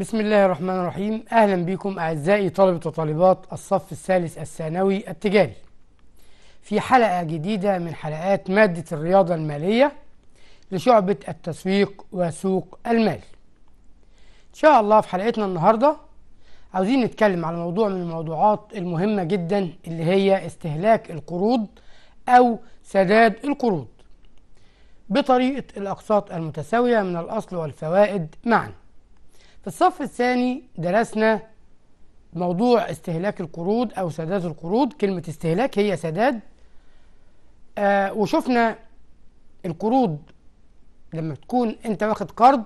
بسم الله الرحمن الرحيم أهلا بكم أعزائي طلبة وطالبات الصف الثالث الثانوي التجاري في حلقة جديدة من حلقات مادة الرياضة المالية لشعبة التسويق وسوق المال إن شاء الله في حلقتنا النهاردة عاوزين نتكلم على موضوع من الموضوعات المهمة جدا اللي هي استهلاك القروض أو سداد القروض بطريقة الأقساط المتساوية من الأصل والفوائد معاً في الصف الثاني درسنا موضوع استهلاك القروض أو سداد القروض كلمة استهلاك هي سداد آه وشفنا القروض لما تكون أنت واخد قرض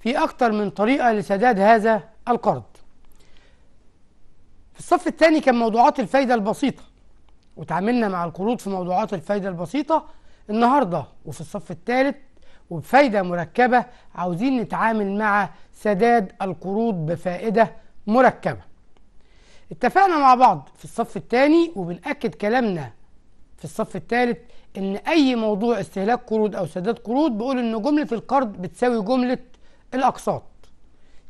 في أكتر من طريقة لسداد هذا القرض في الصف الثاني كان موضوعات الفايدة البسيطة وتعاملنا مع القروض في موضوعات الفايدة البسيطة النهاردة وفي الصف الثالث وبفايدة مركبة عاوزين نتعامل مع سداد القروض بفائدة مركبة اتفقنا مع بعض في الصف الثاني وبنأكد كلامنا في الصف الثالث ان اي موضوع استهلاك قروض او سداد قروض بقول ان جملة القرض بتساوي جملة الاقساط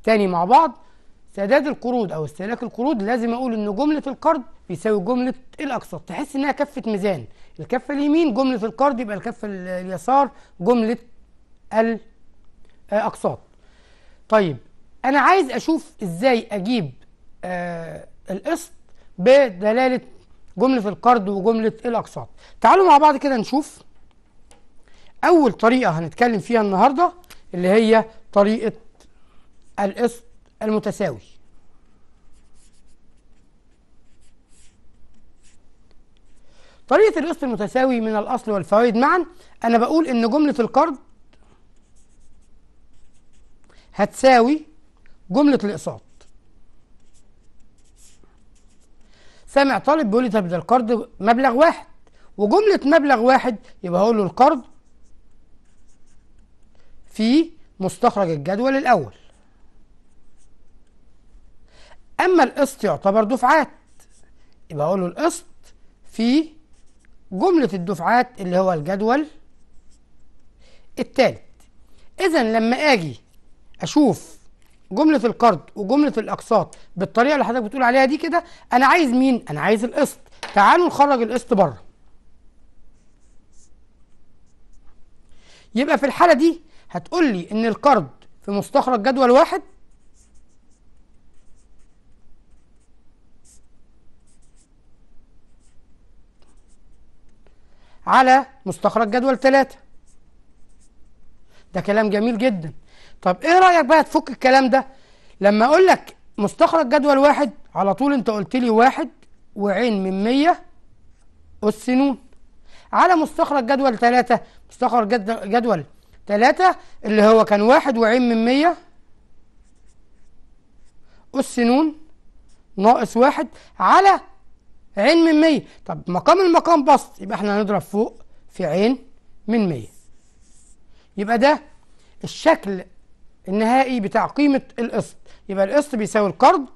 تاني مع بعض سداد القروض او استهلاك القروض لازم اقول ان جملة القرض بيساوي جملة الاقساط تحس انها كفة ميزان الكفة اليمين جملة القرض يبقى الكفة اليسار جملة الأقساط طيب أنا عايز أشوف إزاي أجيب آه القسط بدلالة جملة القرض وجملة الأقساط تعالوا مع بعض كده نشوف أول طريقة هنتكلم فيها النهاردة اللي هي طريقة القسط المتساوي طريقة القسط المتساوي من الأصل والفوائد معا أنا بقول إن جملة القرض هتساوي جملة الإقساط سامع طالب بيقول لي طب ده القرض مبلغ واحد وجملة مبلغ واحد يبقى هقول له القرض في مستخرج الجدول الأول أما القسط يعتبر دفعات يبقى هقول له القسط في جملة الدفعات اللي هو الجدول التالت إذا لما أجي اشوف جمله القرض وجمله الاقساط بالطريقه اللي حضرتك بتقول عليها دي كده انا عايز مين انا عايز القسط تعالوا نخرج القسط بره يبقى في الحاله دي هتقول لي ان القرض في مستخرج جدول واحد على مستخرج جدول ثلاثة ده كلام جميل جدا طب ايه رايك بقى تفك الكلام ده لما اقول لك مستخرج جدول واحد على طول انت قلت لي واحد وعين من 100 اس نون على مستخرج جدول ثلاثة مستخرج جدول ثلاثة اللي هو كان واحد وعين من 100 اس نون ناقص واحد على عين من 100 طب مقام المقام بسط يبقى احنا هنضرب فوق في عين من 100 يبقى ده الشكل النهائي بتاع قيمة القسط يبقى القسط بيساوي القرض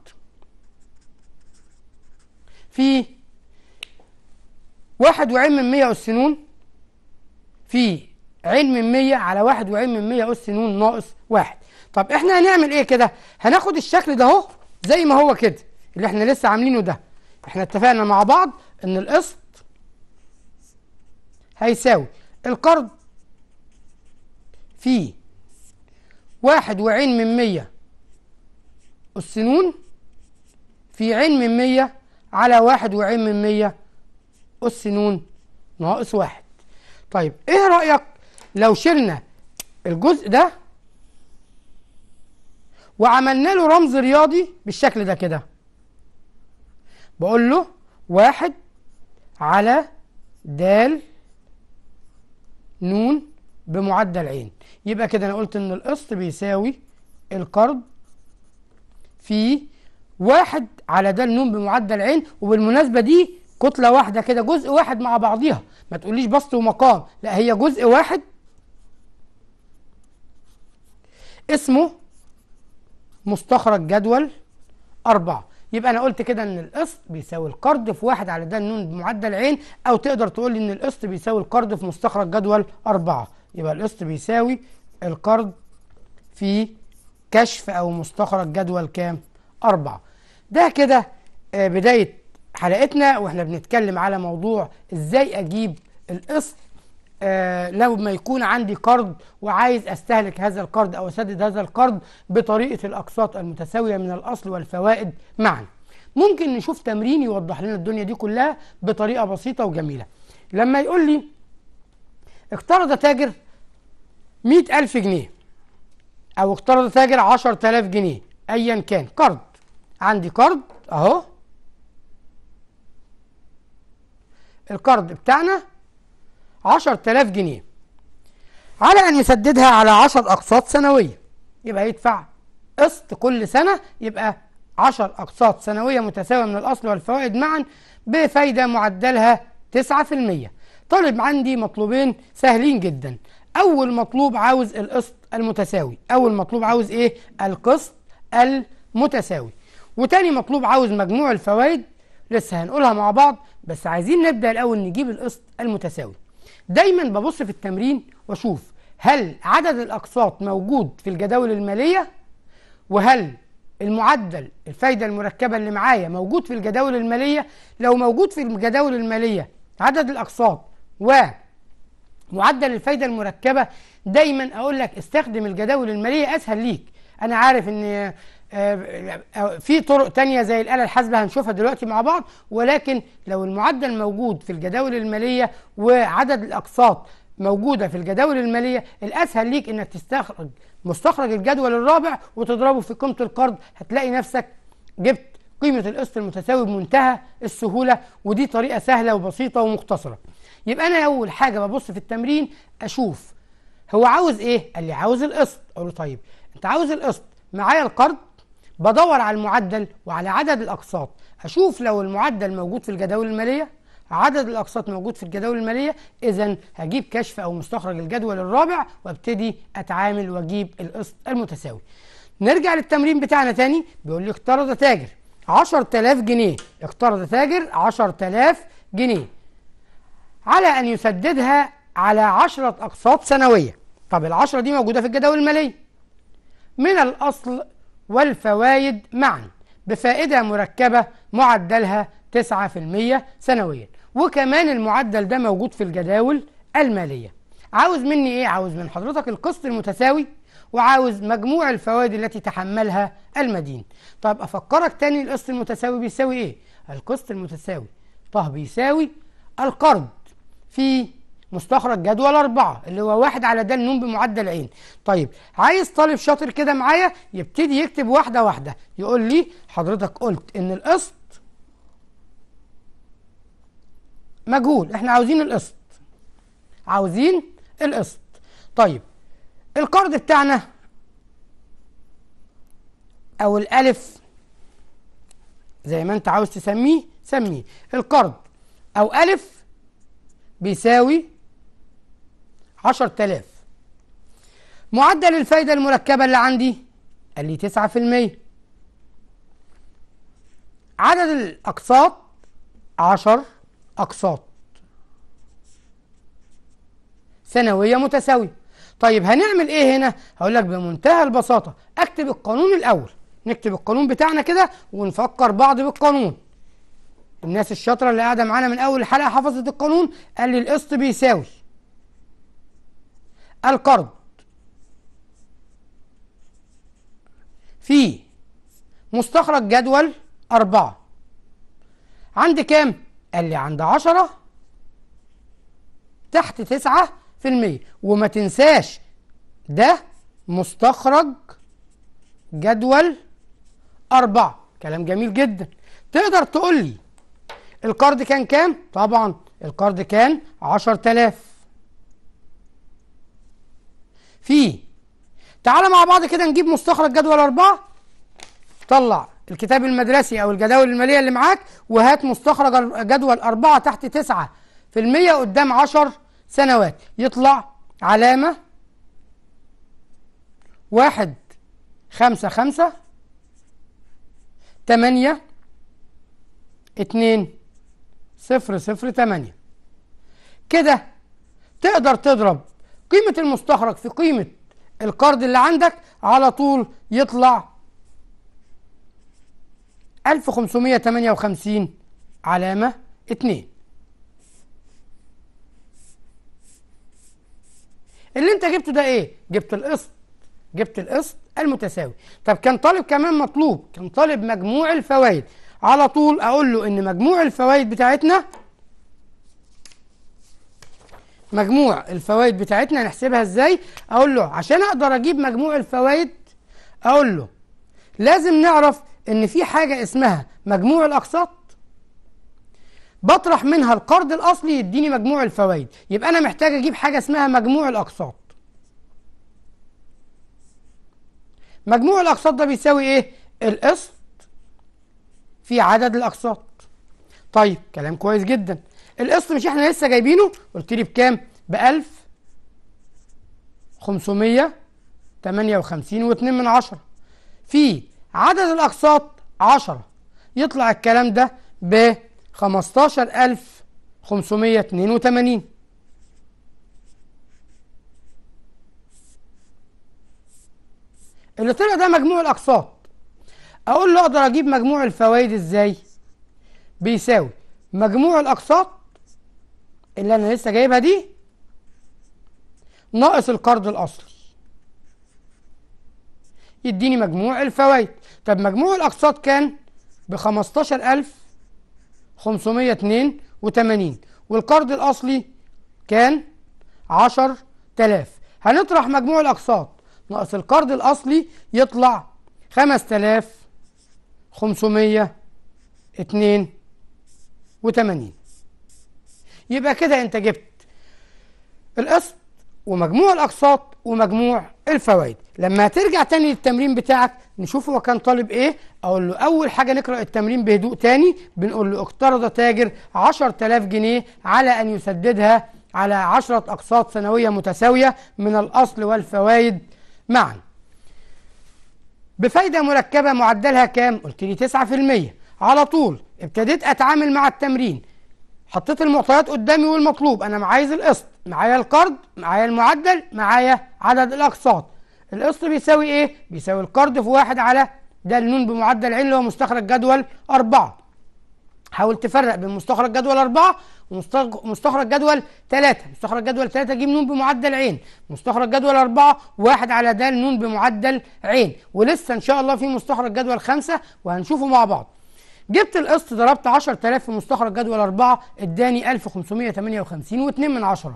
في واحد وعين من مية أس نون في عين من مية على واحد وعين من مية أس نون ناقص واحد طب احنا هنعمل ايه كده هناخد الشكل ده اهو زي ما هو كده اللي احنا لسه عاملينه ده احنا اتفقنا مع بعض ان القسط هيساوي القرض في واحد وعين من مية أس ن في عين من مية على واحد وعين من مية أس ن ناقص واحد طيب إيه رأيك لو شلنا الجزء ده وعملنا له رمز رياضي بالشكل ده كده بقول له واحد على د نون بمعدل عين يبقى كده انا قلت ان القسط بيساوي القرض في واحد على ده النون بمعدل عين وبالمناسبة دي كتلة واحدة كده جزء واحد مع بعضيها ما تقوليش بسط ومقام لا هي جزء واحد اسمه مستخرج جدول أربعة يبقى أنا قلت كده إن القسط بيساوي القرض في واحد على ده النون بمعدل عين أو تقدر تقول إن القسط بيساوي القرض في مستخرج جدول أربعة يبقى القسط بيساوي القرض في كشف أو مستخرج جدول كام؟ أربعة ده كده آه، بداية حلقتنا واحنا بنتكلم على موضوع ازاي اجيب القسط آه، لو ما يكون عندي قرض وعايز استهلك هذا القرض او اسدد هذا القرض بطريقه الاقساط المتساويه من الاصل والفوائد معا ممكن نشوف تمرين يوضح لنا الدنيا دي كلها بطريقه بسيطه وجميله لما يقول لي اقترض تاجر مئة ألف جنيه أو اقترض تاجر عشر تلاف جنيه أيا كان قرض عندي قرض أهو القرض بتاعنا عشر تلاف جنيه على أن يسددها على عشر أقساط سنوية يبقى يدفع قسط كل سنة يبقى عشر أقساط سنوية متساوية من الأصل والفوائد معا بفايدة معدلها تسعة في المية طالب عندي مطلوبين سهلين جدا اول مطلوب عاوز القسط المتساوي اول مطلوب عاوز ايه القسط المتساوي وتاني مطلوب عاوز مجموع الفوائد لسه هنقولها مع بعض بس عايزين نبدا الاول نجيب القسط المتساوي دايما ببص في التمرين واشوف هل عدد الاقساط موجود في الجداول الماليه وهل المعدل الفايده المركبه اللي معايا موجود في الجداول الماليه لو موجود في الجداول الماليه عدد الاقساط و معدل الفايدة المركبة دايما أقول لك استخدم الجداول المالية أسهل ليك أنا عارف إن آه، آه، في طرق تانية زي الآلة الحاسبة هنشوفها دلوقتي مع بعض ولكن لو المعدل موجود في الجداول المالية وعدد الأقساط موجودة في الجداول المالية الأسهل ليك إنك تستخرج مستخرج الجدول الرابع وتضربه في قيمة القرض هتلاقي نفسك جبت قيمة القسط المتساوي بمنتهى السهولة ودي طريقة سهلة وبسيطة ومختصرة يبقى انا اول حاجه ببص في التمرين اشوف هو عاوز ايه قال لي عاوز القسط اقول له طيب انت عاوز القسط معايا القرض بدور على المعدل وعلى عدد الاقساط اشوف لو المعدل موجود في الجداول الماليه عدد الاقساط موجود في الجداول الماليه اذا هجيب كشف او مستخرج الجدول الرابع وابتدي اتعامل واجيب القسط المتساوي نرجع للتمرين بتاعنا تاني بيقول لي اقترض تاجر 10000 جنيه اقترض تاجر 10000 جنيه على أن يسددها على عشرة أقساط سنوية طب العشرة دي موجودة في الجداول المالية من الأصل والفوائد معا بفائدة مركبة معدلها 9% سنويا وكمان المعدل ده موجود في الجداول المالية عاوز مني ايه عاوز من حضرتك القسط المتساوي وعاوز مجموع الفوائد التي تحملها المدين طب افكرك تاني القسط المتساوي بيساوي ايه القسط المتساوي طه بيساوي القرض في مستخرج جدول أربعة اللي هو واحد على دال نون بمعدل عين طيب عايز طالب شاطر كده معايا يبتدي يكتب واحدة واحدة يقول لي حضرتك قلت إن القسط مجهول إحنا عاوزين القسط عاوزين القسط طيب القرض بتاعنا أو الألف زي ما أنت عاوز تسميه سميه القرض أو ألف بيساوي 10000 معدل الفايدة المركبة اللي عندي قال لي 9% عدد الأقساط 10 أقساط سنوية متساوية طيب هنعمل ايه هنا هقول لك بمنتهى البساطة اكتب القانون الأول نكتب القانون بتاعنا كده ونفكر بعض بالقانون الناس الشاطره اللي قاعده معانا من اول الحلقه حفظت القانون قال لي القسط بيساوي القرض في مستخرج جدول أربعة عند كام؟ قال لي عند عشرة تحت تسعة في المية وما تنساش ده مستخرج جدول أربعة كلام جميل جدا تقدر تقول لي القرض كان كام؟ طبعا القرض كان 10000 في تعالى مع بعض كده نجيب مستخرج جدول أربعة طلع الكتاب المدرسي أو الجداول المالية اللي معاك وهات مستخرج جدول أربعة تحت تسعة في المية قدام عشر سنوات يطلع علامة واحد خمسة خمسة تمانية اتنين صفر صفر تمانية كده تقدر تضرب قيمة المستخرج في قيمة القرض اللي عندك على طول يطلع 1558 علامة 2 اللي انت جبته ده ايه؟ جبت القسط جبت القسط المتساوي طب كان طالب كمان مطلوب كان طالب مجموع الفوائد على طول اقول له ان مجموع الفوائد بتاعتنا مجموع الفوائد بتاعتنا نحسبها ازاي اقول له عشان اقدر اجيب مجموع الفوائد اقول له لازم نعرف ان في حاجه اسمها مجموع الاقساط بطرح منها القرض الاصلي يديني مجموع الفوائد يبقى انا محتاج اجيب حاجه اسمها مجموع الاقساط مجموع الاقساط ده بيساوي ايه القسط في عدد الاقساط طيب كلام كويس جدا القسط مش احنا لسه جايبينه قلت لي بكام ب 1558 و2 من في عدد الاقساط 10 يطلع الكلام ده ب 15582 اللي طلع ده مجموع الاقساط اقول له اقدر اجيب مجموع الفوائد ازاي بيساوي مجموع الاقساط اللي انا لسه جايبها دي ناقص القرض الاصلي يديني مجموع الفوائد طب مجموع الاقساط كان ب 15582 والقرض الاصلي كان 10000 هنطرح مجموع الاقساط ناقص القرض الاصلي يطلع 5000 خمسمية اتنين وتمانين يبقى كده انت جبت القسط ومجموع الاقساط ومجموع الفوائد لما ترجع تاني للتمرين بتاعك نشوف هو كان طالب ايه اقول له اول حاجه نقرا التمرين بهدوء تاني بنقول له اقترض تاجر 10000 جنيه على ان يسددها على 10 اقساط سنويه متساويه من الاصل والفوائد معا بفايدة مركبة معدلها كام؟ قلت لي 9% على طول ابتديت أتعامل مع التمرين حطيت المعطيات قدامي والمطلوب أنا عايز القسط معايا القرض معايا المعدل معايا عدد الأقساط القسط بيساوي إيه؟ بيساوي القرض في واحد على ده النون بمعدل عين اللي هو مستخرج جدول أربعة حاول تفرق بين مستخرج جدول أربعة ومستخرج جدول 3 مستخرج جدول 3 ج ن بمعدل عين مستخرج جدول 4 واحد على د ن بمعدل عين ولسه ان شاء الله في مستخرج جدول 5 وهنشوفه مع بعض جبت القسط ضربت 10000 في مستخرج جدول 4 اداني 1558 و2 من 10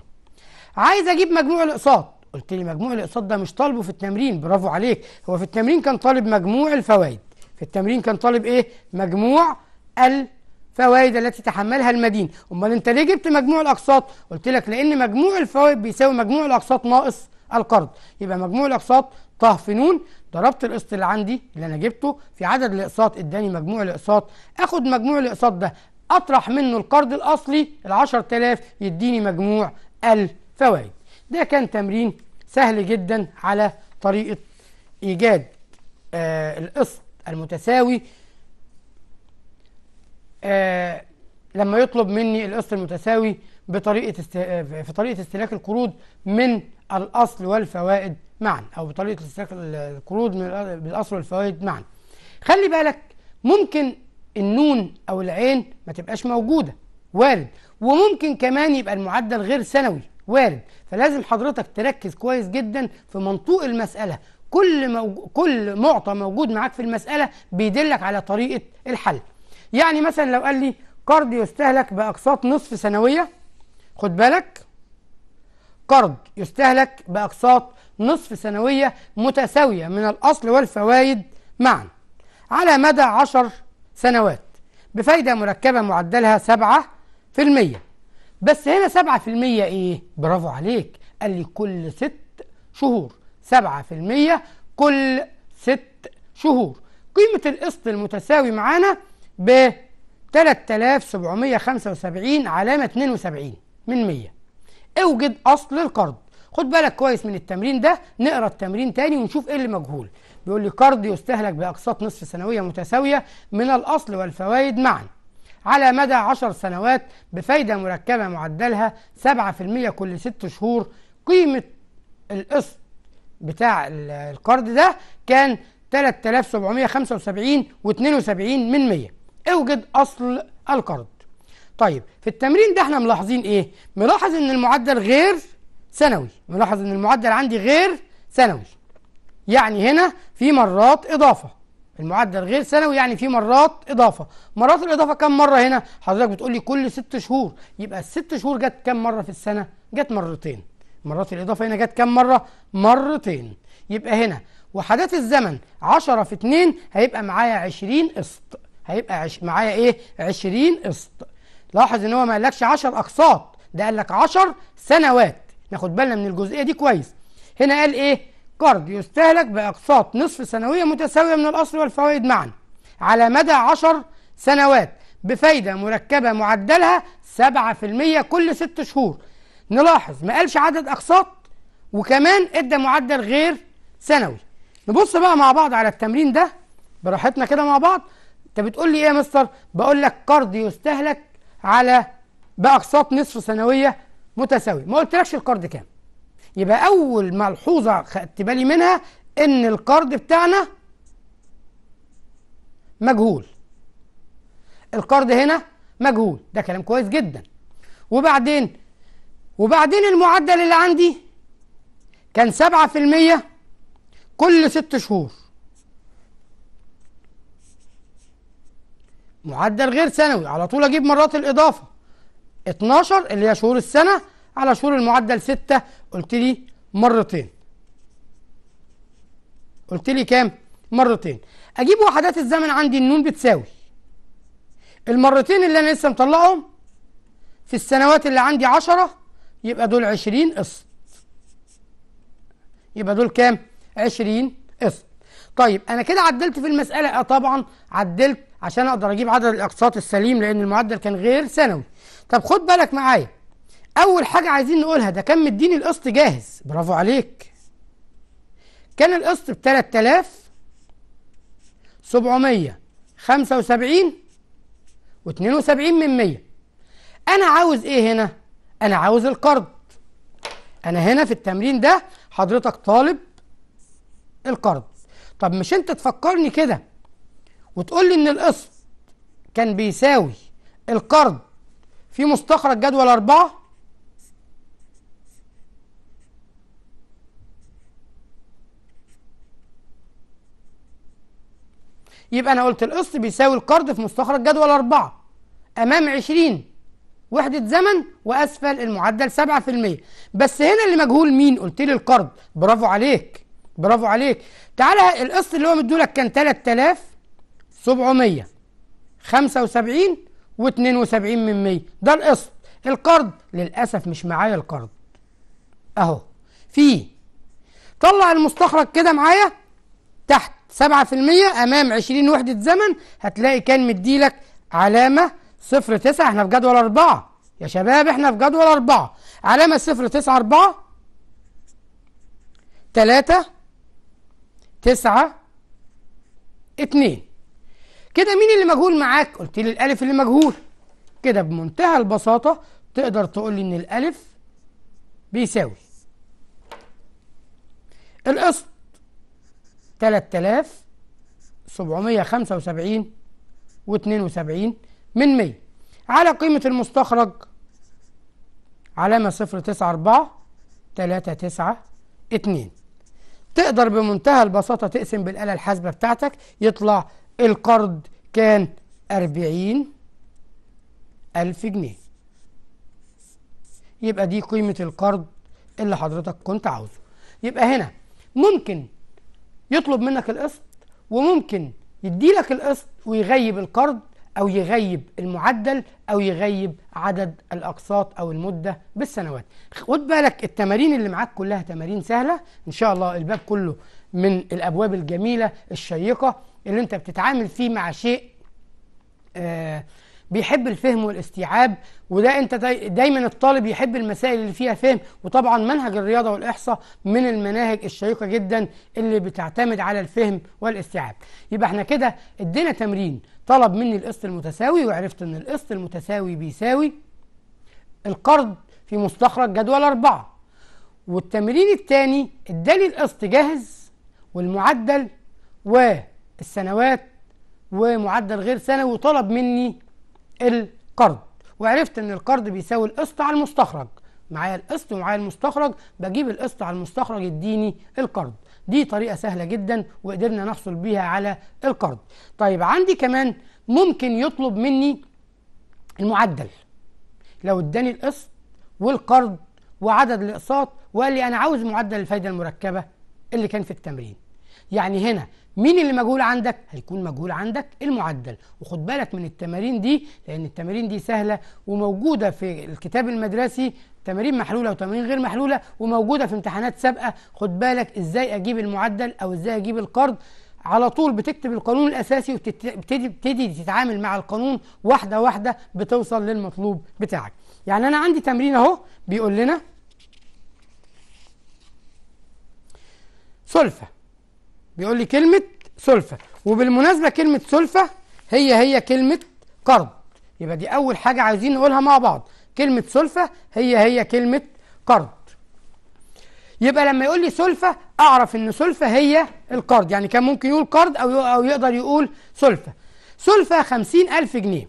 عايز اجيب مجموع الاقساط قلت لي مجموع الاقساط ده مش طالبه في التمرين برافو عليك هو في التمرين كان طالب مجموع الفوائد في التمرين كان طالب ايه مجموع الفوائد فوائد التي تحملها المدين امال انت ليه جبت مجموع الاقساط قلت لك لان مجموع الفوائد بيساوي مجموع الاقساط ناقص القرض يبقى مجموع الاقساط ط في ن ضربت القسط اللي عندي اللي انا جبته في عدد الاقساط اداني مجموع الاقساط اخد مجموع الاقساط ده اطرح منه القرض الاصلي ال 10000 يديني مجموع الفوائد ده كان تمرين سهل جدا على طريقه ايجاد آه القسط المتساوي آه لما يطلب مني القسط المتساوي بطريقه است... آه، في طريقه استهلاك القروض من الاصل والفوائد معا او بطريقه استهلاك القروض من بالاصل والفوائد معا خلي بالك ممكن النون او العين ما تبقاش موجوده وارد وممكن كمان يبقى المعدل غير سنوي وارد فلازم حضرتك تركز كويس جدا في منطوق المساله كل موج... كل معطى موجود معاك في المساله بيدلك على طريقه الحل يعني مثلا لو قال لي قرض يستهلك بأقساط نصف سنوية خد بالك قرض يستهلك بأقساط نصف سنوية متساوية من الأصل والفوائد معا على مدى عشر سنوات بفايدة مركبة معدلها سبعة في المية بس هنا سبعة في المية إيه؟ برافو عليك قال لي كل ست شهور سبعة في المية كل ست شهور قيمة القسط المتساوي معانا ب 3775 علامة 72 من 100 اوجد أصل القرض خد بالك كويس من التمرين ده نقرا التمرين تاني ونشوف ايه اللي مجهول بيقول لي قرض يستهلك باقساط نصف سنويه متساويه من الاصل والفوائد معا على مدى 10 سنوات بفايده مركبه معدلها 7% كل 6 شهور قيمه القسط بتاع القرض ده كان 3775 و72 من 100 اوجد اصل القرض طيب في التمرين ده احنا ملاحظين ايه ملاحظ ان المعدل غير سنوي ملاحظ ان المعدل عندي غير سنوي يعني هنا في مرات اضافه المعدل غير سنوي يعني في مرات اضافه مرات الاضافه كم مره هنا حضرتك بتقول لي كل ست شهور يبقى الست شهور جت كم مره في السنه جت مرتين مرات الاضافه هنا جت كم مره مرتين يبقى هنا وحدات الزمن 10 في 2 هيبقى معايا 20 قسط هيبقى عش... معايا ايه 20 قسط لاحظ ان هو ما قالكش 10 اقساط ده قال لك 10 سنوات ناخد بالنا من الجزئيه دي كويس هنا قال ايه قرض يستهلك باقساط نصف سنويه متساويه من الاصل والفوائد معا على مدى 10 سنوات بفايده مركبه معدلها 7% كل 6 شهور نلاحظ ما قالش عدد اقساط وكمان ادى معدل غير سنوي نبص بقى مع بعض على التمرين ده براحتنا كده مع بعض انت بتقول لي ايه يا مستر بقول لك قرض يستهلك على باقساط نصف سنويه متساويه ما قلتلكش القرض كام يبقى اول ملحوظه خدت بالي منها ان القرض بتاعنا مجهول القرض هنا مجهول ده كلام كويس جدا وبعدين وبعدين المعدل اللي عندي كان 7% كل ست شهور معدل غير سنوي على طول اجيب مرات الاضافه 12 اللي هي شهور السنه على شهور المعدل 6 قلت لي مرتين قلت لي كام مرتين اجيب وحدات الزمن عندي النون بتساوي المرتين اللي انا لسه مطلعهم في السنوات اللي عندي 10 يبقى دول 20 قسط يبقى دول كام 20 قسط طيب انا كده عدلت في المساله اه طبعا عدلت عشان اقدر اجيب عدد الاقساط السليم لان المعدل كان غير سنوي طب خد بالك معايا اول حاجه عايزين نقولها ده كان مديني القسط جاهز برافو عليك كان القسط ب 3775 و72 من 100 انا عاوز ايه هنا انا عاوز القرض انا هنا في التمرين ده حضرتك طالب القرض طب مش انت تفكرني كده وتقول لي ان القسط كان بيساوي القرض في مستخرج جدول أربعة يبقى أنا قلت القسط بيساوي القرض في مستخرج جدول أربعة أمام عشرين وحدة زمن وأسفل المعدل سبعة في المية بس هنا اللي مجهول مين قلت لي القرض برافو عليك برافو عليك تعالى القسط اللي هو مدولك كان تلات تلاف 700 75 و72 من 100 ده القسط القرض للأسف مش معايا القرض أهو فيه طلع المستخرج كده معايا تحت 7% أمام 20 وحدة زمن هتلاقي كان مديلك علامة صفر تسعة احنا في جدول أربعة يا شباب احنا في جدول أربعة علامة صفر تسعة أربعة تلاتة تسعة اتنين كده مين اللي مجهول معاك قلت لي الالف اللي مجهول كده بمنتهى البساطه تقدر تقول لي ان الالف بيساوي القسط 3775 و72 من 100 على قيمة المستخرج علامة 094 392 تقدر بمنتهى البساطة تقسم بالآلة الحاسبة بتاعتك يطلع القرض كان أربعين ألف جنيه يبقى دي قيمة القرض اللي حضرتك كنت عاوزه يبقى هنا ممكن يطلب منك القسط وممكن يديلك القسط ويغيب القرض أو يغيب المعدل أو يغيب عدد الأقساط أو المدة بالسنوات خد بالك التمارين اللي معاك كلها تمارين سهلة إن شاء الله الباب كله من الأبواب الجميلة الشيقة اللي انت بتتعامل فيه مع شيء آه، بيحب الفهم والاستيعاب وده انت دايما الطالب يحب المسائل اللي فيها فهم وطبعا منهج الرياضه والاحصاء من المناهج الشيقه جدا اللي بتعتمد على الفهم والاستيعاب يبقى احنا كده ادينا تمرين طلب مني القسط المتساوي وعرفت ان القسط المتساوي بيساوي القرض في مستخرج جدول أربعة والتمرين الثاني ادالي القسط جاهز والمعدل و السنوات ومعدل غير سنوي وطلب مني القرض وعرفت ان القرض بيساوي القسط على المستخرج معايا القسط ومعايا المستخرج بجيب القسط على المستخرج يديني القرض دي طريقة سهلة جدا وقدرنا نحصل بيها على القرض طيب عندي كمان ممكن يطلب مني المعدل لو اداني القسط والقرض وعدد الاقساط وقال لي انا عاوز معدل الفايدة المركبة اللي كان في التمرين يعني هنا مين اللي مجهول عندك؟ هيكون مجهول عندك المعدل وخد بالك من التمارين دي لأن التمارين دي سهلة وموجودة في الكتاب المدرسي تمارين محلولة وتمارين غير محلولة وموجودة في امتحانات سابقة خد بالك إزاي أجيب المعدل أو إزاي أجيب القرض على طول بتكتب القانون الأساسي وبتبتدي تتعامل مع القانون واحدة واحدة بتوصل للمطلوب بتاعك يعني أنا عندي تمرين أهو بيقول لنا سلفة بيقول لي كلمة سلفة وبالمناسبة كلمة سلفة هي هي كلمة قرض يبقى دي أول حاجة عايزين نقولها مع بعض كلمة سلفة هي هي كلمة قرض يبقى لما يقول لي سلفة أعرف إن سلفة هي القرض يعني كان ممكن يقول قرض أو أو يقدر يقول سلفة سلفة خمسين ألف جنيه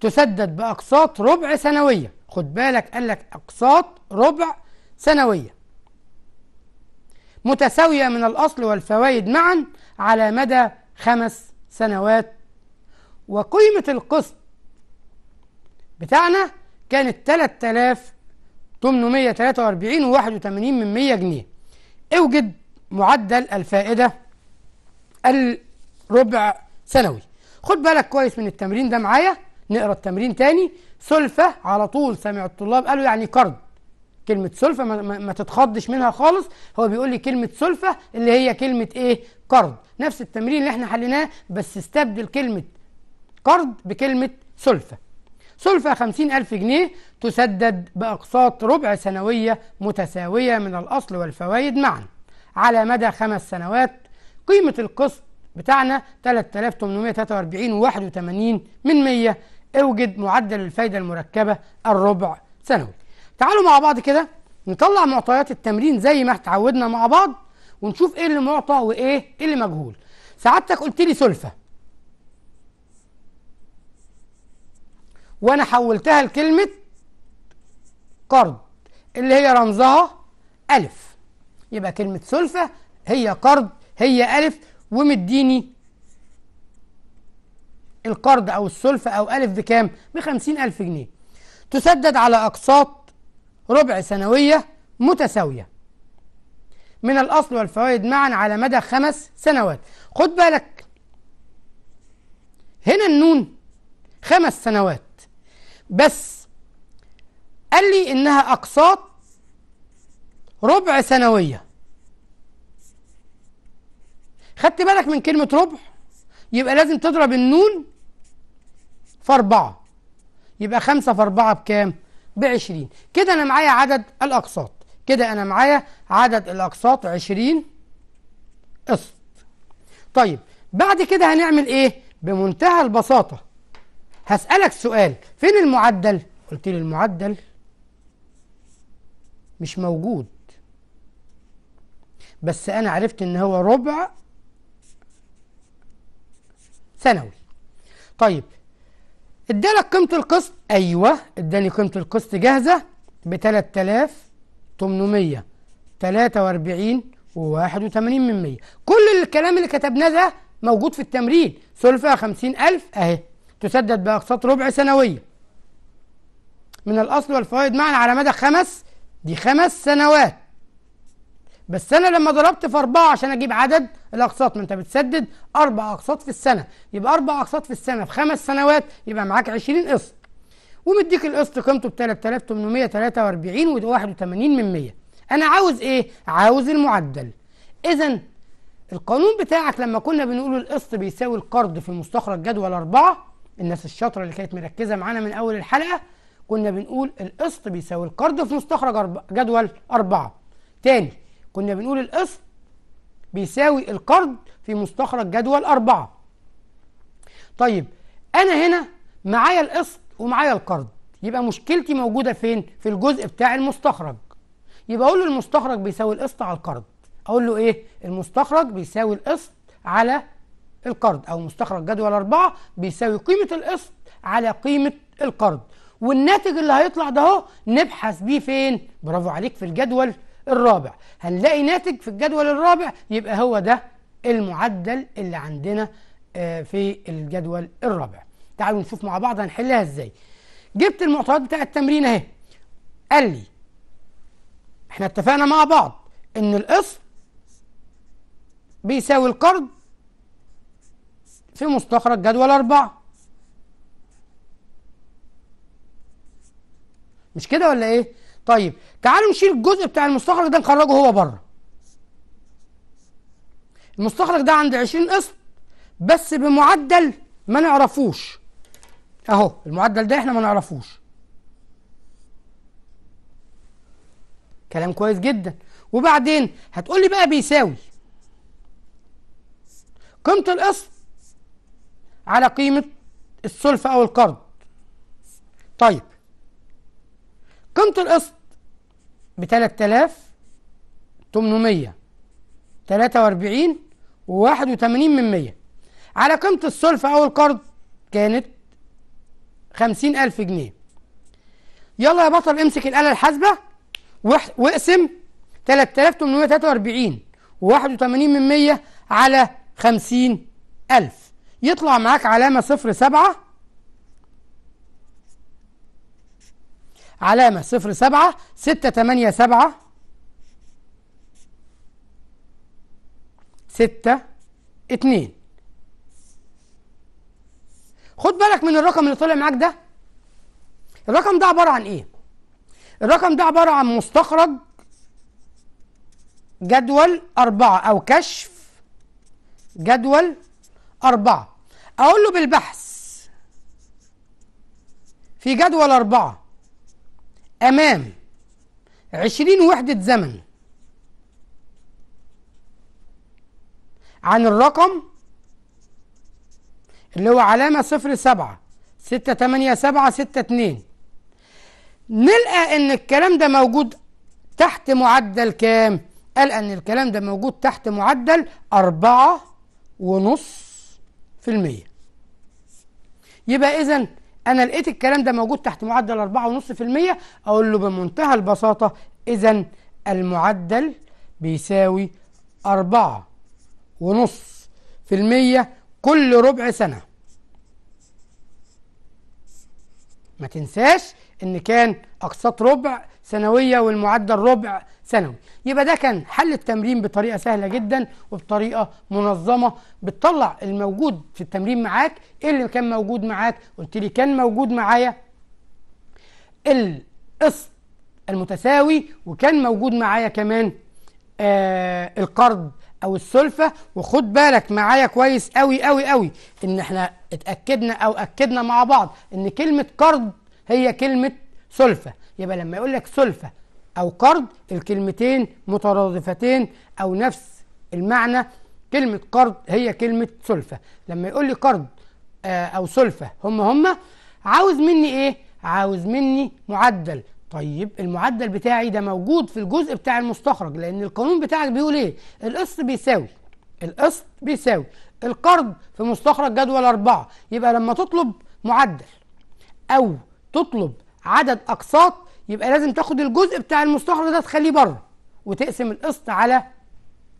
تسدد بأقساط ربع سنوية خد بالك قال لك أقساط ربع سنوية متساوية من الأصل والفوائد معا على مدى خمس سنوات وقيمة القسط بتاعنا كانت 3843 و81 من 100 جنيه اوجد معدل الفائدة الربع سنوي خد بالك كويس من التمرين ده معايا نقرا التمرين تاني سلفة على طول سمع الطلاب قالوا يعني قرض كلمة سلفة ما, ما تتخضش منها خالص هو بيقول لي كلمة سلفة اللي هي كلمة ايه قرض نفس التمرين اللي احنا حليناه بس استبدل كلمة قرض بكلمة سلفة سلفة خمسين ألف جنيه تسدد بأقساط ربع سنوية متساوية من الأصل والفوائد معا على مدى خمس سنوات قيمة القسط بتاعنا 3843 81 من 100 اوجد معدل الفايدة المركبة الربع سنوي تعالوا مع بعض كده نطلع معطيات التمرين زي ما اتعودنا مع بعض ونشوف ايه اللي معطى وايه إيه اللي مجهول سعادتك قلت لي سلفة وانا حولتها لكلمة قرض اللي هي رمزها ألف يبقى كلمة سلفة هي قرض هي ألف ومديني القرض أو السلفة أو ألف بكام؟ بخمسين ألف جنيه تسدد على أقساط ربع سنوية متساوية من الأصل والفوائد معا على مدى خمس سنوات خد بالك هنا النون خمس سنوات بس قال لي إنها أقساط ربع سنوية خدت بالك من كلمة ربع يبقى لازم تضرب النون في أربعة يبقى خمسة في أربعة بكام؟ بعشرين كده أنا معايا عدد الأقساط كده أنا معايا عدد الأقساط عشرين قسط طيب بعد كده هنعمل إيه بمنتهى البساطة هسألك سؤال فين المعدل قلت لي المعدل مش موجود بس أنا عرفت إن هو ربع سنوي طيب ادالك قيمة القسط أيوه اداني قيمة القسط جاهزة ب 3843 و81 من 100 كل الكلام اللي كتبناه ده موجود في التمرين سلفة 50000 أهي تسدد بأقساط ربع سنوية من الأصل والفوائد معا على مدى خمس دي خمس سنوات بس انا لما ضربت في اربعه عشان اجيب عدد الاقساط ما انت بتسدد اربع اقساط في السنه يبقى اربع اقساط في السنه في خمس سنوات يبقى معاك 20 قسط ومديك القسط قيمته ب 3843 و81 من 100 انا عاوز ايه عاوز المعدل اذا القانون بتاعك لما كنا بنقول القسط بيساوي القرض في مستخرج جدول أربعة الناس الشاطرة اللي كانت مركزة معانا من أول الحلقة كنا بنقول القسط بيساوي القرض في مستخرج جدول أربعة تاني كنا بنقول القسط بيساوي القرض في مستخرج جدول أربعة طيب أنا هنا معايا القسط ومعايا القرض يبقى مشكلتي موجودة فين؟ في الجزء بتاع المستخرج يبقى أقول له المستخرج بيساوي القسط على القرض أقول له إيه؟ المستخرج بيساوي القسط على القرض أو مستخرج جدول أربعة بيساوي قيمة القسط على قيمة القرض والناتج اللي هيطلع ده اهو نبحث بيه فين؟ برافو عليك في الجدول الرابع هنلاقي ناتج في الجدول الرابع يبقى هو ده المعدل اللي عندنا آه، في الجدول الرابع تعالوا نشوف مع بعض هنحلها ازاي جبت المعطيات بتاع التمرين اهي قال لي احنا اتفقنا مع بعض ان القسط بيساوي القرض في مستخرج جدول أربعة مش كده ولا ايه؟ طيب تعالوا نشيل الجزء بتاع المستخرج ده نخرجه هو بره المستخرج ده عند 20 قسط بس بمعدل ما نعرفوش اهو المعدل ده احنا ما نعرفوش كلام كويس جدا وبعدين هتقول لي بقى بيساوي قيمه القسط على قيمه السلفه او القرض طيب قيمه القسط ب 3800 43 و81 من 100 على قيمة السول أو القرض كانت 50000 جنيه يلا يا بطل امسك الآلة الحاسبة واقسم 3843 و81 من 100 على 50000 يطلع معاك علامة 07 علامة صفر سبعة ستة تمانية سبعة ستة اتنين خد بالك من الرقم اللي طلع معاك ده الرقم ده عبارة عن ايه الرقم ده عبارة عن مستخرج جدول أربعة أو كشف جدول أربعة أقول له بالبحث في جدول أربعة أمام عشرين وحدة زمن عن الرقم اللي هو علامة صفر سبعة ستة تمانية سبعة ستة اتنين نلقى ان الكلام ده موجود تحت معدل كام قال ان الكلام ده موجود تحت معدل أربعة ونص في المية يبقى إذن انا لقيت الكلام ده موجود تحت معدل 4.5% اقول له بمنتهى البساطه اذا المعدل بيساوي 4.5% كل ربع سنه ما تنساش ان كان اقساط ربع سنويه والمعدل ربع سنوي يبقى ده كان حل التمرين بطريقه سهله جدا وبطريقه منظمه بتطلع الموجود في التمرين معاك ايه اللي كان موجود معاك قلت لي كان موجود معايا القسط المتساوي وكان موجود معايا كمان آه القرض او السلفه وخد بالك معايا كويس قوي قوي قوي ان احنا اتاكدنا او اكدنا مع بعض ان كلمه قرض هي كلمه سلفه يبقى لما يقول لك سلفه او قرض الكلمتين مترادفتين او نفس المعنى كلمه قرض هي كلمه سلفه لما يقول لي قرض آه، او سلفه هم هم عاوز مني ايه عاوز مني معدل طيب المعدل بتاعي ده موجود في الجزء بتاع المستخرج لان القانون بتاعك بيقول ايه القسط بيساوي القسط بيساوي القرض في مستخرج جدول أربعة يبقى لما تطلب معدل أو تطلب عدد أقساط يبقى لازم تاخد الجزء بتاع المستخرج ده تخليه بره وتقسم القسط على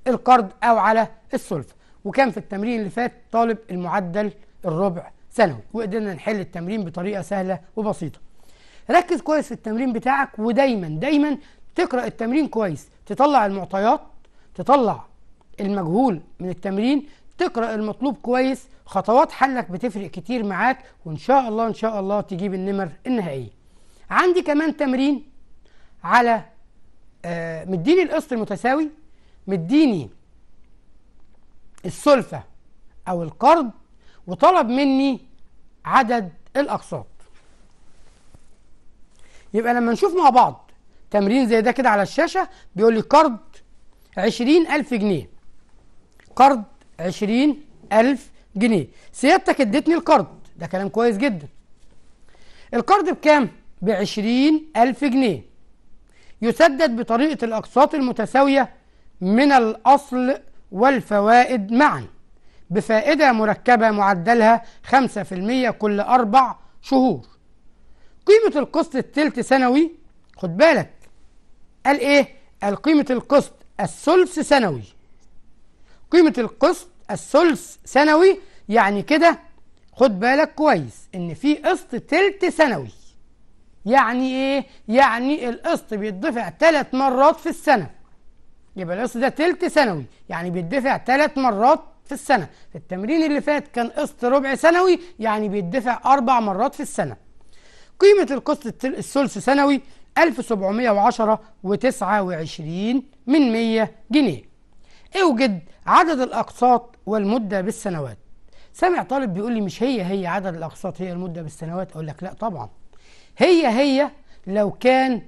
القرض أو على السلفة وكان في التمرين اللي فات طالب المعدل الربع سنوي وقدرنا نحل التمرين بطريقة سهلة وبسيطة ركز كويس في التمرين بتاعك ودايما دايما تقرا التمرين كويس تطلع المعطيات تطلع المجهول من التمرين تقرا المطلوب كويس خطوات حلك بتفرق كتير معاك وان شاء الله ان شاء الله تجيب النمر النهائيه عندي كمان تمرين على آه مديني القسط المتساوي مديني السلفه او القرض وطلب مني عدد الاقساط يبقى لما نشوف مع بعض تمرين زي ده كده على الشاشة بيقول لي قرض عشرين ألف جنيه قرض عشرين ألف جنيه سيادتك اديتني القرض ده كلام كويس جدا القرض بكام؟ بعشرين ألف جنيه يسدد بطريقة الأقساط المتساوية من الأصل والفوائد معا بفائدة مركبة معدلها 5% كل أربع شهور قيمة القسط التلت سنوي خد بالك قال ايه؟ قال قيمة القسط الثلث سنوي قيمة القسط الثلث سنوي يعني كده خد بالك كويس ان في قسط تلت سنوي يعني ايه؟ يعني القسط بيدفع تلت مرات في السنة يبقى القسط ده تلت سنوي يعني بيدفع تلت مرات في السنة في التمرين اللي فات كان قسط ربع سنوي يعني بيدفع أربع مرات في السنة قيمة القسط الثلث سنوي 1729 من 100 جنيه اوجد عدد الأقساط والمدة بالسنوات سامع طالب بيقول لي مش هي هي عدد الأقساط هي المدة بالسنوات أقول لك لا طبعا هي هي لو كان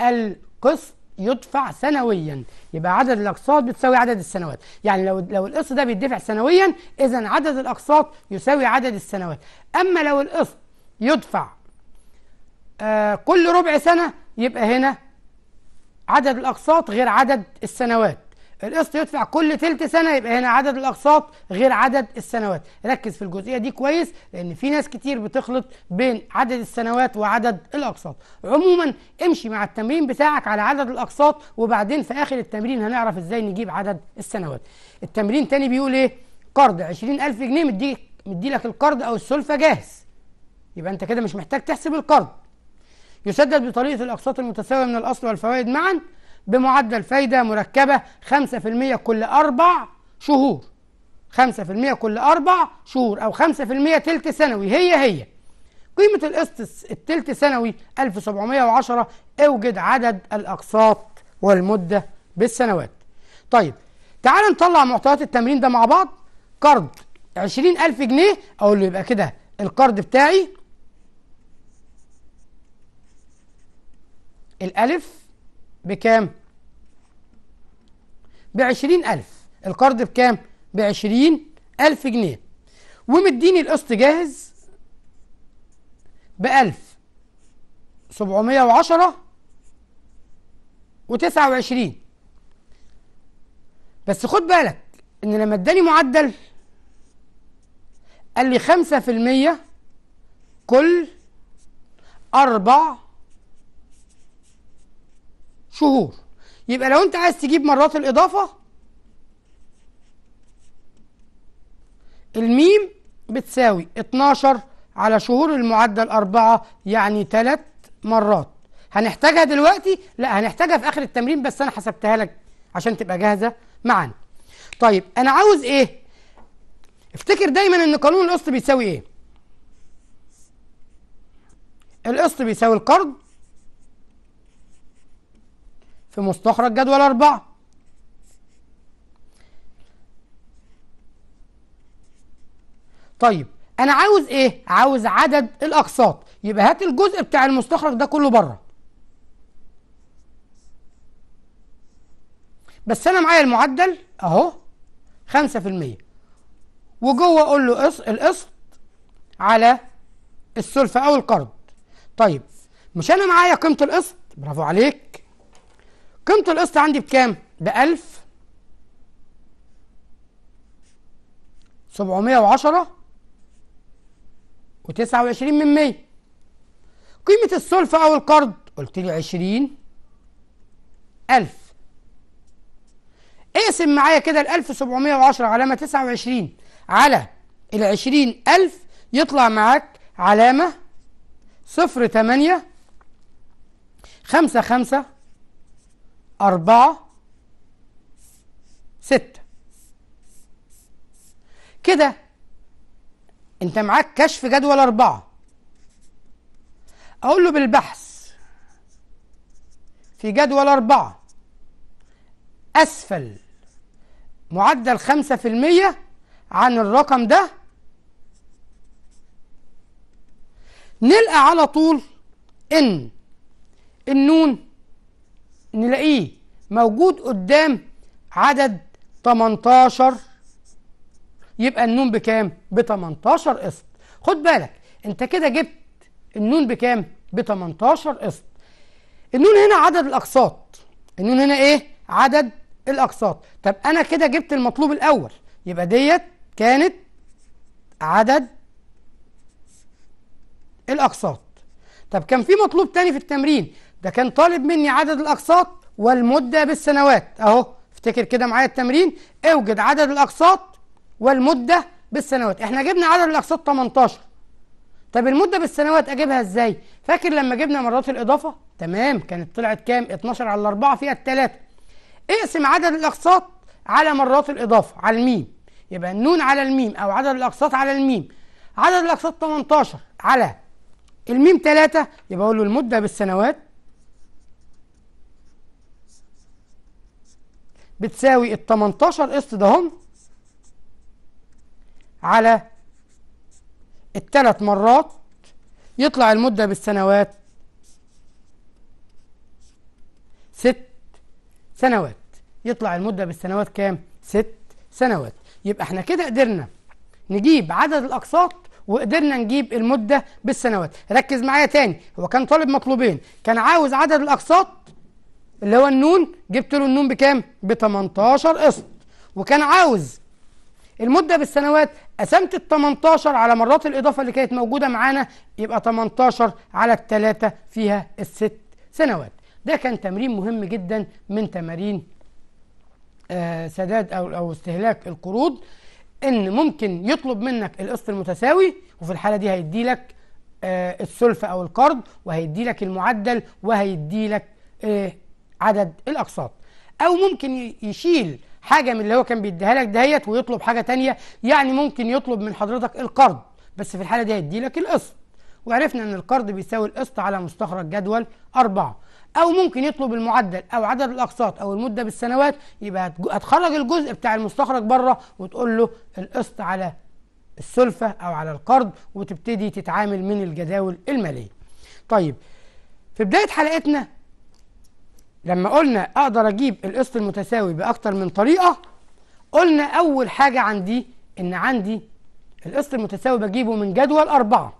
القسط يدفع سنويا يبقى عدد الاقساط بتساوي عدد السنوات يعني لو لو القسط ده بيدفع سنويا اذا عدد الاقساط يساوي عدد السنوات اما لو القسط يدفع آه كل ربع سنة يبقى هنا عدد الأقساط غير عدد السنوات القسط يدفع كل تلت سنة يبقى هنا عدد الأقساط غير عدد السنوات ركز في الجزئية دي كويس لأن في ناس كتير بتخلط بين عدد السنوات وعدد الأقساط عموما امشي مع التمرين بتاعك على عدد الأقساط وبعدين في آخر التمرين هنعرف إزاي نجيب عدد السنوات التمرين تاني بيقول إيه قرض 20000 جنيه مديك مدي لك القرض أو السلفة جاهز يبقى أنت كده مش محتاج تحسب القرض يسدد بطريقة الأقساط المتساوية من الأصل والفوائد معا بمعدل فايدة مركبة 5% كل أربع شهور 5% كل أربع شهور أو 5% تلت سنوي هي هي قيمة القسط التلت سنوي 1710 اوجد عدد الأقساط والمدة بالسنوات طيب تعال نطلع معطيات التمرين ده مع بعض قرض 20000 جنيه أقول له يبقى كده القرض بتاعي الألف بكام؟ بعشرين ألف القرض بكام؟ بعشرين ألف جنيه ومديني القسط جاهز بألف سبعمية وعشرة وتسعة وعشرين بس خد بالك إن لما اداني معدل قال لي خمسة في المية كل أربع شهور يبقى لو انت عايز تجيب مرات الاضافه الميم بتساوي 12 على شهور المعدل 4 يعني 3 مرات هنحتاجها دلوقتي لا هنحتاجها في اخر التمرين بس انا حسبتها لك عشان تبقى جاهزه معانا طيب انا عاوز ايه افتكر دايما ان قانون القسط بيساوي ايه القسط بيساوي القرض في مستخرج جدول أربعة طيب أنا عاوز إيه؟ عاوز عدد الأقساط يبقى هات الجزء بتاع المستخرج ده كله بره بس أنا معايا المعدل أهو 5% وجوه أقول له القسط على السلفة أو القرض طيب مش أنا معايا قيمة القسط برافو عليك قيمة القسط عندي بكام؟ ب 1000 710 و29 من 100 قيمة السلفة أو القرض قلت لي 20 1000 اقسم معايا كده ال 1710 علامة 29 على ال 20000 يطلع معاك علامة 0 8 5 5 أربعة ستة كده أنت معاك كشف جدول أربعة أقول له بالبحث في جدول أربعة أسفل معدل خمسة في المية عن الرقم ده نلقى على طول إن النون نلاقيه موجود قدام عدد 18 يبقى النون بكام؟ ب 18 قسط خد بالك انت كده جبت النون بكام؟ ب 18 قسط النون هنا عدد الاقساط النون هنا ايه؟ عدد الاقساط طب انا كده جبت المطلوب الاول يبقى ديت كانت عدد الاقساط طب كان في مطلوب تاني في التمرين ده كان طالب مني عدد الأقساط والمدة بالسنوات أهو افتكر كده معايا التمرين اوجد عدد الأقساط والمدة بالسنوات احنا جبنا عدد الأقساط 18 طب المدة بالسنوات أجيبها إزاي؟ فاكر لما جبنا مرات الإضافة؟ تمام كانت طلعت كام؟ 12 على 4 فيها 3 اقسم عدد الأقساط على مرات الإضافة على الميم يبقى النون على الميم أو عدد الأقساط على الميم عدد الأقساط 18 على الميم 3 يبقى أقول له المدة بالسنوات بتساوي ال 18 قسط دهم على الثلاث مرات يطلع المدة بالسنوات ست سنوات يطلع المدة بالسنوات كام؟ ست سنوات يبقى احنا كده قدرنا نجيب عدد الأقساط وقدرنا نجيب المدة بالسنوات ركز معايا تاني هو كان طالب مطلوبين كان عاوز عدد الأقساط اللي هو النون جبت له النون بكام ب 18 قسط وكان عاوز المده بالسنوات قسمت ال 18 على مرات الاضافه اللي كانت موجوده معانا يبقى 18 على الثلاثه فيها الست سنوات ده كان تمرين مهم جدا من تمارين آه سداد او او استهلاك القروض ان ممكن يطلب منك القسط المتساوي وفي الحاله دي هيدي لك آه السلفة او القرض وهيدي لك المعدل وهيدي لك آه عدد الأقساط أو ممكن يشيل حاجة من اللي هو كان بيديها لك دهيت ويطلب حاجة تانية يعني ممكن يطلب من حضرتك القرض بس في الحالة دي هيدي لك القسط وعرفنا أن القرض بيساوي القسط على مستخرج جدول أربعة أو ممكن يطلب المعدل أو عدد الأقساط أو المدة بالسنوات يبقى هتخرج الجزء بتاع المستخرج بره وتقول له القسط على السلفة أو على القرض وتبتدي تتعامل من الجداول المالية طيب في بداية حلقتنا لما قلنا أقدر أجيب القسط المتساوي بأكتر من طريقة قلنا أول حاجة عندي إن عندي القسط المتساوي بجيبه من جدول أربعة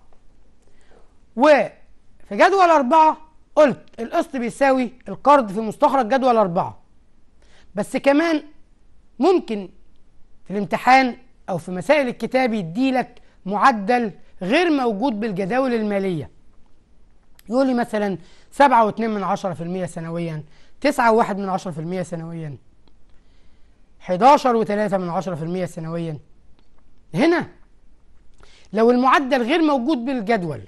وفي جدول أربعة قلت القسط بيساوي القرض في مستخرج جدول أربعة بس كمان ممكن في الامتحان أو في مسائل الكتاب يديلك معدل غير موجود بالجداول المالية يقول لي مثلا سبعة واتنين من عشرة في المية سنويا تسعة من عشرة في المية سنويا حداشر من عشرة في المية سنويا هنا لو المعدل غير موجود بالجدول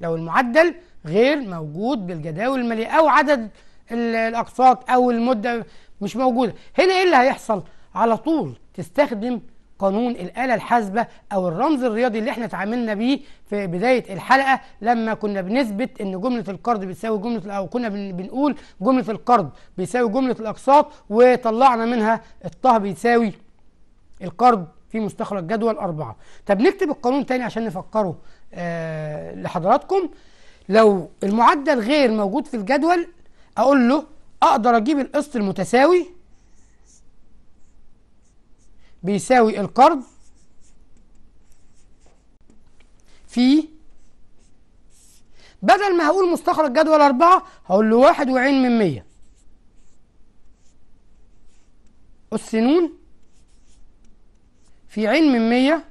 لو المعدل غير موجود بالجداول المالية أو عدد الأقساط أو المدة مش موجودة هنا إيه اللي هيحصل على طول تستخدم قانون الآلة الحاسبة أو الرمز الرياضي اللي احنا اتعاملنا بيه في بداية الحلقة لما كنا بنثبت إن جملة القرض بتساوي جملة أو كنا بنقول جملة القرض بيساوي جملة الأقساط وطلعنا منها الطه بيساوي القرض في مستخرج جدول أربعة طب نكتب القانون تاني عشان نفكره آه لحضراتكم لو المعدل غير موجود في الجدول أقول له أقدر أجيب القسط المتساوي بيساوي القرض في بدل ما هقول مستخرج جدول أربعة هقول له واحد وعين من مية أس نون في عين من مية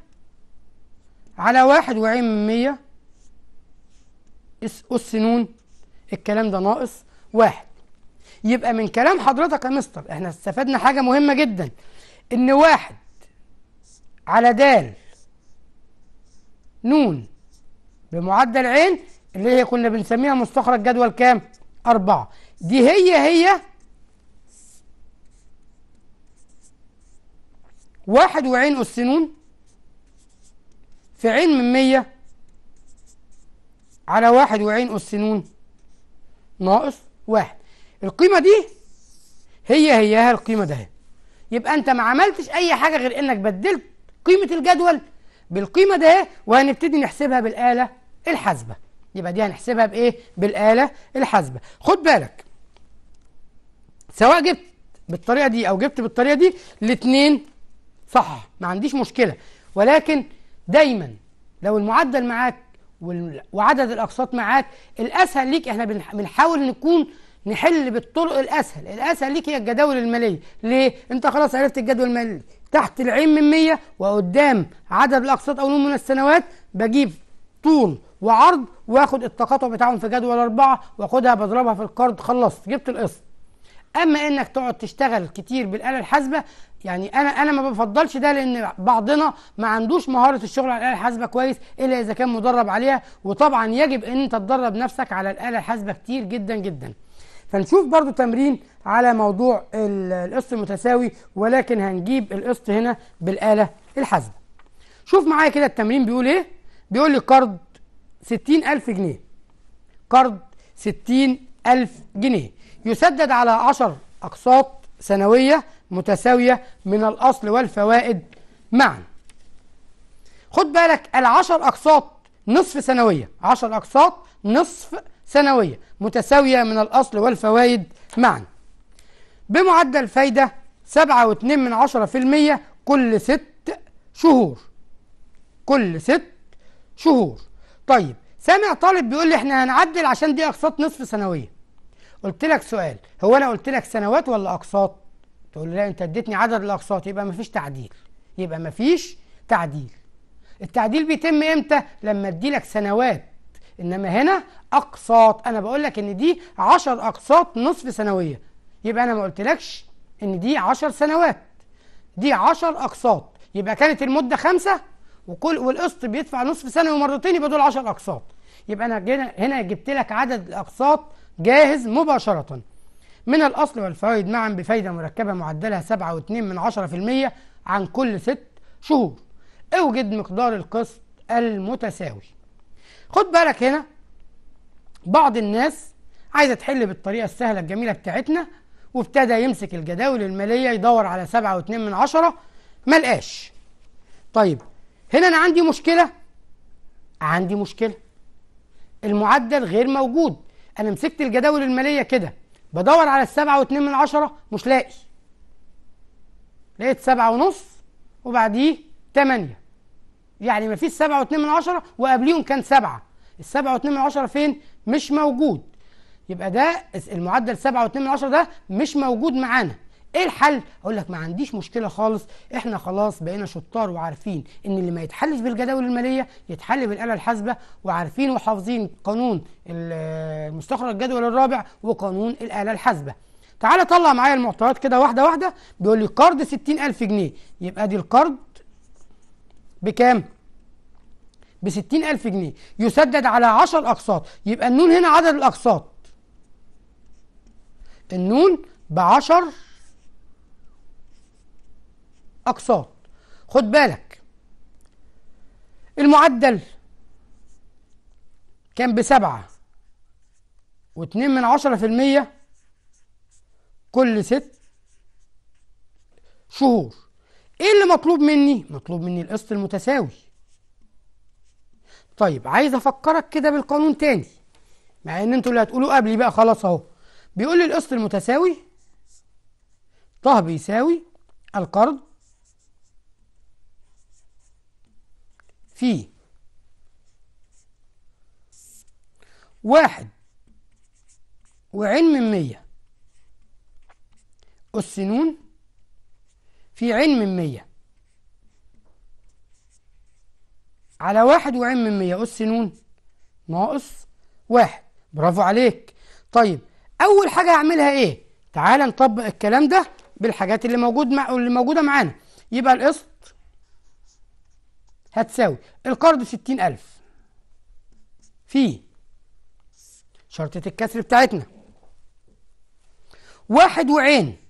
على واحد وعين من مية أس نون الكلام ده ناقص واحد يبقى من كلام حضرتك يا مستر احنا استفدنا حاجة مهمة جدا إن واحد على دال نون بمعدل عين اللي هي كنا بنسميها مستخرج جدول كام؟ أربعة دي هي هي واحد وعين أس نون في عين من مية على واحد وعين أس نون ناقص واحد القيمة دي هي هيها القيمة ده هي. يبقى انت ما عملتش اي حاجه غير انك بدلت قيمه الجدول بالقيمه ده وهنبتدي نحسبها بالاله الحاسبه يبقى دي هنحسبها بايه بالاله الحاسبه خد بالك سواء جبت بالطريقه دي او جبت بالطريقه دي الاثنين صح ما عنديش مشكله ولكن دايما لو المعدل معاك وعدد الاقساط معاك الاسهل ليك احنا بنحاول نكون نحل بالطرق الاسهل الاسهل ليك هي الجداول الماليه ليه انت خلاص عرفت الجدول المالي تحت العين من 100 وقدام عدد الاقساط او من السنوات بجيب طول وعرض واخد التقاطع بتاعهم في جدول أربعة واخدها بضربها في القرض خلصت جبت القسط اما انك تقعد تشتغل كتير بالاله الحاسبه يعني انا انا ما بفضلش ده لان بعضنا ما عندوش مهاره الشغل على الاله الحاسبه كويس الا اذا كان مدرب عليها وطبعا يجب ان انت تدرب نفسك على الاله الحاسبه كتير جدا جدا فنشوف برضو تمرين على موضوع القسط المتساوي ولكن هنجيب القسط هنا بالآلة الحاسبة شوف معايا كده التمرين بيقول ايه بيقول لي قرض 60000 جنيه قرض 60000 جنيه يسدد على 10 أقساط سنوية متساوية من الأصل والفوائد معا خد بالك ال 10 أقساط نصف سنوية 10 أقساط نصف سنوية متساوية من الأصل والفوائد معا بمعدل فايدة 7.2% كل ست شهور كل ست شهور طيب سامع طالب بيقول لي احنا هنعدل عشان دي أقساط نصف سنوية قلت لك سؤال هو أنا قلت لك سنوات ولا أقساط تقول لي لا أنت اديتني عدد الأقساط يبقى مفيش تعديل يبقى مفيش تعديل التعديل بيتم امتى لما ادي لك سنوات انما هنا اقساط انا بقول لك ان دي 10 اقساط نصف سنويه يبقى انا ما قلتلكش ان دي 10 سنوات دي 10 اقساط يبقى كانت المده خمسه وكل والقسط بيدفع نصف سنوي مرتين يبقى دول 10 اقساط يبقى انا هنا, هنا جبت لك عدد الاقساط جاهز مباشره من الاصل والفوائد معا بفايده مركبه معدلها 7.2 عن كل ست شهور اوجد مقدار القسط المتساوي خد بالك هنا بعض الناس عايزه تحل بالطريقه السهله الجميله بتاعتنا وابتدى يمسك الجداول الماليه يدور على 7.2 من عشرة ما لقاش طيب هنا انا عندي مشكله عندي مشكله المعدل غير موجود انا مسكت الجداول الماليه كده بدور على السبعة واتنين من عشرة مش لاقي لقيت سبعة ونص وبعديه تمانية يعني ما فيش 7 من عشرة وقبليهم كان 7 ال واتنين من عشرة فين مش موجود يبقى ده المعدل سبعة واتنين من عشرة ده مش موجود معانا ايه الحل اقول لك ما عنديش مشكله خالص احنا خلاص بقينا شطار وعارفين ان اللي ما يتحلش بالجداول الماليه يتحل بالاله الحاسبه وعارفين وحافظين قانون مستخرج الجدول الرابع وقانون الاله الحاسبه تعالى طلع معايا المعطيات كده واحده واحده بيقول لي قرض 60000 جنيه يبقى دي القرض بكام؟ ب 60000 جنيه يسدد على 10 أقساط يبقى النون هنا عدد الأقساط النون ب 10 أقساط خد بالك المعدل كان بسبعة واتنين من عشرة في المية كل ست شهور ايه اللي مطلوب مني مطلوب مني القسط المتساوي طيب عايز افكرك كده بالقانون تاني مع ان انتوا اللي هتقولوا قبلي بقى خلاص اهو بيقول لي القسط المتساوي ط بيساوي القرض في واحد وعين من مية أس نون في عين من مية على واحد وعين من مية أس نون ناقص واحد برافو عليك طيب أول حاجة هعملها إيه؟ تعال نطبق الكلام ده بالحاجات اللي موجود مع... اللي موجودة معانا يبقى القسط هتساوي القرض ستين ألف في شرطة الكسر بتاعتنا واحد وعين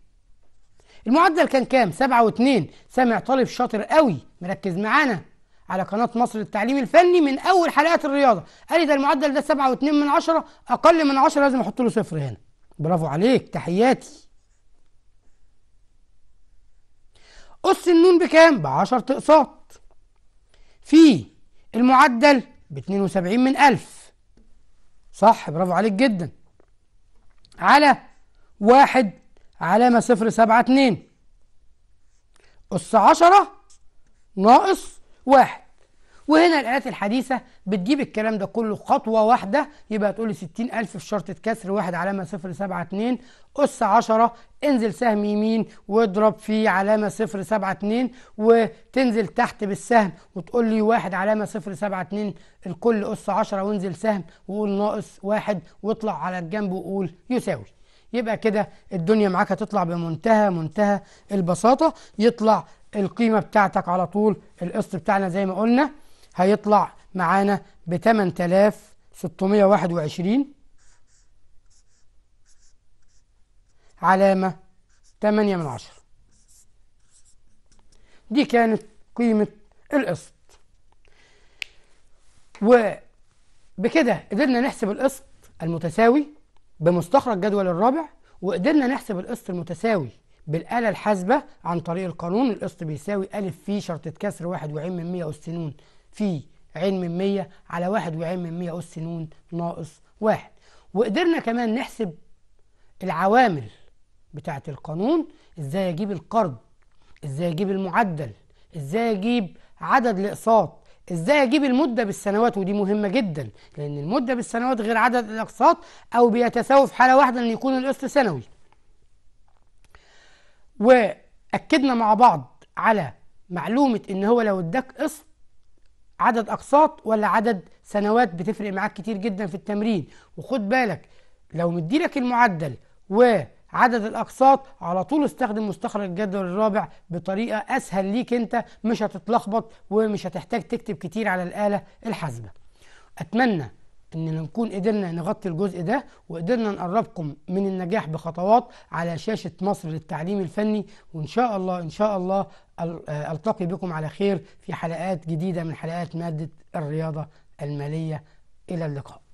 المعدل كان كام؟ سبعة واتنين سامع طالب شاطر قوي مركز معانا على قناة مصر للتعليم الفني من أول حلقات الرياضة قال لي ده المعدل ده سبعة واتنين من عشرة أقل من عشرة لازم أحط له صفر هنا برافو عليك تحياتي أس النون بكام؟ بعشر تقساط في المعدل ب 72 من 1000 صح برافو عليك جدا على واحد علامة صفر سبعة اتنين أس عشرة ناقص واحد وهنا الآلات الحديثة بتجيب الكلام ده كله خطوة واحدة يبقى تقول ستين 60000 في شرطة كسر واحد علامة صفر سبعة اتنين أس عشرة انزل سهم يمين واضرب فيه علامة صفر سبعة اتنين وتنزل تحت بالسهم وتقول لي واحد علامة صفر سبعة اتنين الكل أس عشرة وانزل سهم وقول ناقص واحد واطلع على الجنب وقول يساوي يبقى كده الدنيا معاك هتطلع بمنتهى منتهى البساطة يطلع القيمة بتاعتك على طول القسط بتاعنا زي ما قلنا هيطلع معانا ب 8621 علامة 8 من 10 دي كانت قيمة القسط وبكده قدرنا نحسب القسط المتساوي بمستخرج جدول الرابع وقدرنا نحسب القسط المتساوي بالآلة الحاسبة عن طريق القانون القسط بيساوي أ في شرطة كسر واحد وعين من 100 أس ن في عين من 100 على واحد وعين من 100 أس ن ناقص واحد وقدرنا كمان نحسب العوامل بتاعة القانون ازاي اجيب القرض ازاي اجيب المعدل ازاي اجيب عدد الاقساط ازاي اجيب المده بالسنوات ودي مهمه جدا لان المده بالسنوات غير عدد الاقساط او بيتساوي في حاله واحده ان يكون القسط سنوي واكدنا مع بعض على معلومه ان هو لو اداك قسط عدد اقساط ولا عدد سنوات بتفرق معاك كتير جدا في التمرين وخد بالك لو مديلك المعدل و عدد الاقساط على طول استخدم مستخرج الجدول الرابع بطريقه اسهل ليك انت مش هتتلخبط ومش هتحتاج تكتب كتير على الاله الحاسبه اتمنى اننا نكون قدرنا نغطي الجزء ده وقدرنا نقربكم من النجاح بخطوات على شاشه مصر للتعليم الفني وان شاء الله ان شاء الله آه، التقي بكم على خير في حلقات جديده من حلقات ماده الرياضه الماليه الى اللقاء